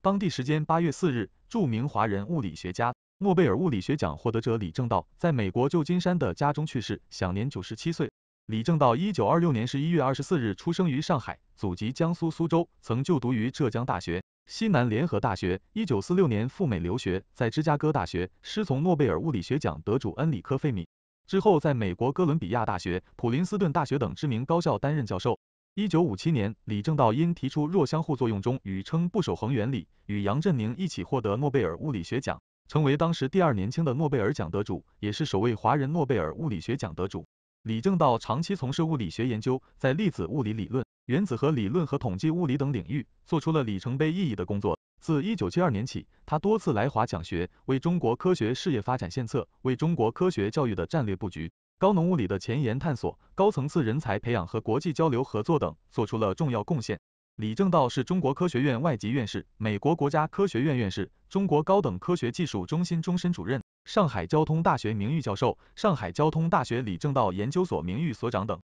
当地时间八月四日，著名华人物理学家、诺贝尔物理学奖获得者李政道在美国旧金山的家中去世，享年九十七岁。李政道一九二六年十一月二十四日出生于上海，祖籍江苏苏州，曾就读于浙江大学、西南联合大学。一九四六年赴美留学，在芝加哥大学师从诺贝尔物理学奖得主恩里科费米，之后在美国哥伦比亚大学、普林斯顿大学等知名高校担任教授。一九五七年，李政道因提出弱相互作用中宇称不守恒原理，与杨振宁一起获得诺贝尔物理学奖，成为当时第二年轻的诺贝尔奖得主，也是首位华人诺贝尔物理学奖得主。李政道长期从事物理学研究，在粒子物理理论、原子核理论和统计物理等领域做出了里程碑意义的工作。自一九七二年起，他多次来华讲学，为中国科学事业发展献策，为中国科学教育的战略布局。高能物理的前沿探索、高层次人才培养和国际交流合作等做出了重要贡献。李政道是中国科学院外籍院士、美国国家科学院院士、中国高等科学技术中心终身主任、上海交通大学名誉教授、上海交通大学李政道研究所名誉所长等。